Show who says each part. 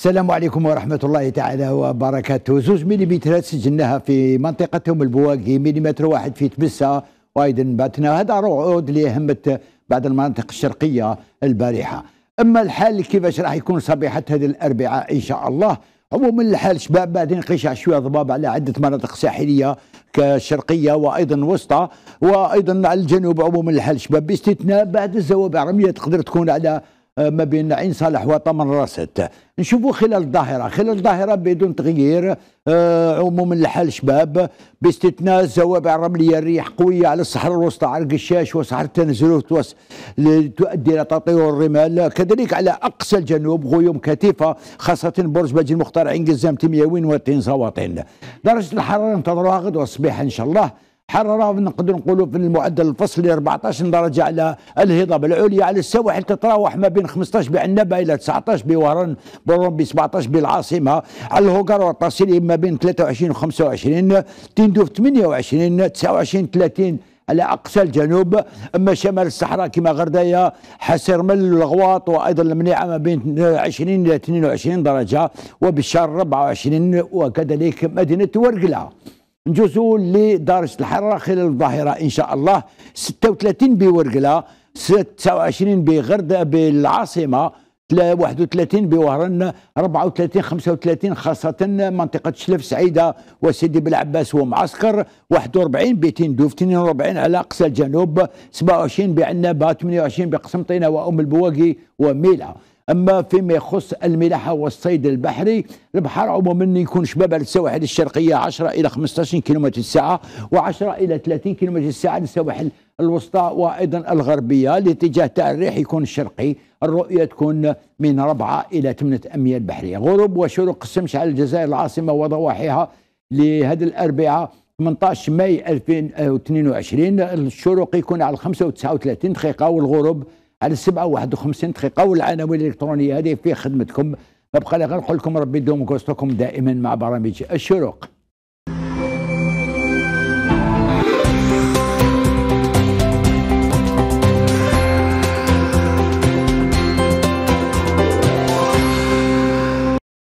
Speaker 1: السلام عليكم ورحمة الله تعالى وبركاته زوج مليمترات سجلناها في منطقتهم البواقي مليمتر واحد في تبسة وأيضا باتنا هذا رعود اللي بعض المناطق الشرقية البارحة أما الحال كيفاش راح يكون صبيحة هذه الأربعاء إن شاء الله عموما الحال شباب بعدين قشع شويه ضباب على عده مناطق ساحليه كشرقية وايضا وسطى وايضا على الجنوب عموما الحال شباب باستثناء بعد الزوابع رميه تقدر تكون على أه، ما بين عين صالح وطمر راست نشوفوا خلال الظاهره خلال الظاهره بدون تغيير أه، عموم الحال شباب باستثناء الزوابع الرمليه الريح قويه على الصحراء الوسطى على القشاش وصحراء تنزلوت تؤدي الى تطير الرمال كذلك على اقصى الجنوب غيوم كثيفه خاصه برج باجي المختار عين قزام تمياوين وتين زواطين درجه الحراره ننتظروها غدوه الصبيح ان شاء الله حرارة نقدر نقولوا في المعدل الفصلي 14 درجة على الهضاب العليا على السواحل تتراوح ما بين 15 بعنبة إلى 19 بوهران ب 17 بالعاصمة على الهوكر والتصيلي ما بين 23 و 25 تندوف 28 29 30 على اقصى الجنوب اما شمال الصحراء كما غردايه حسر مل الغواط وايضا المنيعه ما بين 20 الى 22 درجه وبشار 24 وكذلك مدينه ورقله نجوزوا لدرجه الحراره خلال الظهيره ان شاء الله 36 بورقله 29 بغرد بالعاصمه 31 بوهران 34 35 خاصة منطقة شلف سعيدة وسيدي بلعباس ومعسكر 41 بتندوف 42 على أقصى الجنوب 27 بعنابة 28 بقسمطينة وأم البواقي وميلا اما فيما يخص الملاحه والصيد البحري البحر عموما يكون شباب على السواحل الشرقيه 10 الى 15 كيلومتر الساعه و10 الى 30 كيلومتر الساعه للسواحل الوسطى وايضا الغربيه الاتجاه تاع الريح يكون الشرقي الرؤيه تكون من 4 الى 8 اميال بحريه غروب وشروق الشمس على الجزائر العاصمه وضواحيها لهذا الاربعاء 18 ماي 2022 الشروق يكون على 5 و39 دقيقه والغروب على السبعة دقيقة والعناوين الإلكترونية هذه في خدمتكم ما بقى غير نقول لكم ربي يدومكم وسطكم دائما مع برامج الشروق